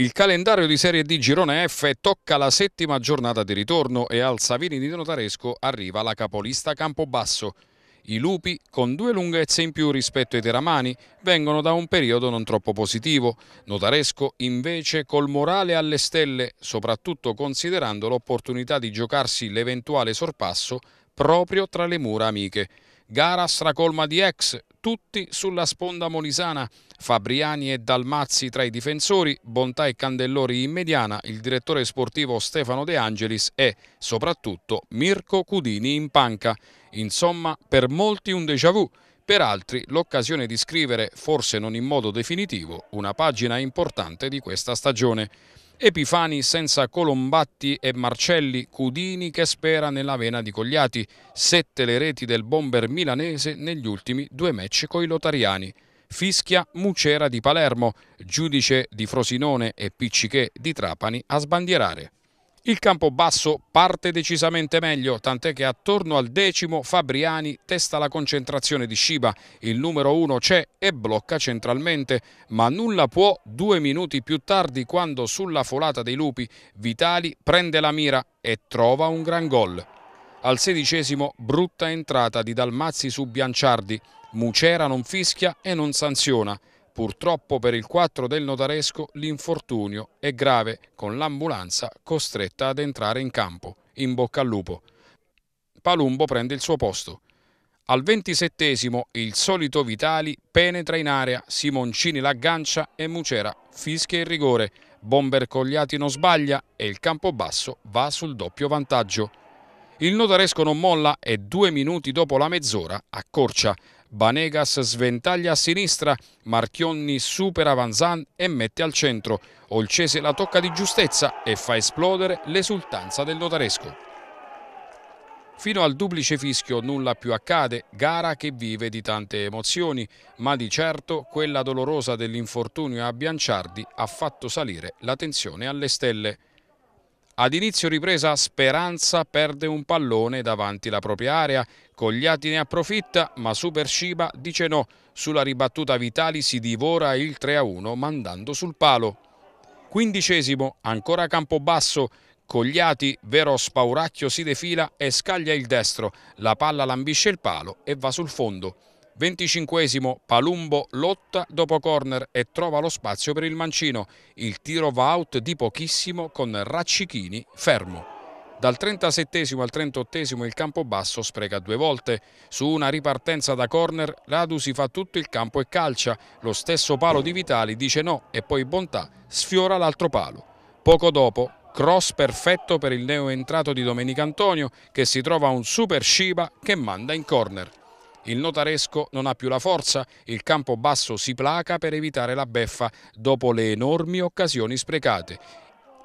Il calendario di Serie D Girone F tocca la settima giornata di ritorno e al Savini di Notaresco arriva la capolista Campobasso. I lupi, con due lunghezze in più rispetto ai teramani, vengono da un periodo non troppo positivo. Notaresco, invece, col morale alle stelle, soprattutto considerando l'opportunità di giocarsi l'eventuale sorpasso proprio tra le mura amiche. Gara stracolma di ex, tutti sulla sponda molisana. Fabriani e Dalmazzi tra i difensori, Bontà e Candellori in mediana, il direttore sportivo Stefano De Angelis e, soprattutto, Mirko Cudini in panca. Insomma, per molti un déjà vu, per altri l'occasione di scrivere, forse non in modo definitivo, una pagina importante di questa stagione. Epifani senza Colombatti e Marcelli Cudini che spera nella vena di Cogliati. Sette le reti del bomber milanese negli ultimi due match coi lotariani. Fischia Mucera di Palermo, giudice di Frosinone e Piccichè di Trapani a sbandierare. Il campo basso parte decisamente meglio, tant'è che attorno al decimo Fabriani testa la concentrazione di Sciba. Il numero uno c'è e blocca centralmente, ma nulla può due minuti più tardi quando sulla folata dei lupi Vitali prende la mira e trova un gran gol. Al sedicesimo brutta entrata di Dalmazzi su Bianciardi. Mucera non fischia e non sanziona. Purtroppo per il 4 del notaresco l'infortunio è grave con l'ambulanza costretta ad entrare in campo. In bocca al lupo. Palumbo prende il suo posto. Al 27 il solito Vitali penetra in area, Simoncini l'aggancia e Mucera fischia il rigore. Bomber Cogliati non sbaglia e il Campobasso va sul doppio vantaggio. Il notaresco non molla e due minuti dopo la mezz'ora accorcia. Banegas sventaglia a sinistra, Marchionni supera Van Zandt e mette al centro. Olcese la tocca di giustezza e fa esplodere l'esultanza del notaresco. Fino al duplice fischio nulla più accade, gara che vive di tante emozioni, ma di certo quella dolorosa dell'infortunio a Bianciardi ha fatto salire la tensione alle stelle. Ad inizio ripresa Speranza perde un pallone davanti la propria area, Cogliati ne approfitta ma Super Shiba dice no, sulla ribattuta Vitali si divora il 3-1 mandando sul palo. Quindicesimo, ancora Campobasso, Cogliati, vero spauracchio si defila e scaglia il destro, la palla lambisce il palo e va sul fondo. 25 Palumbo lotta dopo corner e trova lo spazio per il mancino. Il tiro va out di pochissimo con Raccichini fermo. Dal 37 al 38 il campo basso spreca due volte. Su una ripartenza da corner Radu si fa tutto il campo e calcia. Lo stesso palo di Vitali dice no e poi Bontà sfiora l'altro palo. Poco dopo cross perfetto per il neoentrato di Domenico Antonio che si trova un super Shiba che manda in corner. Il notaresco non ha più la forza, il campo basso si placa per evitare la beffa dopo le enormi occasioni sprecate.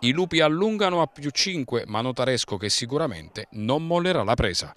I lupi allungano a più 5, ma notaresco che sicuramente non mollerà la presa.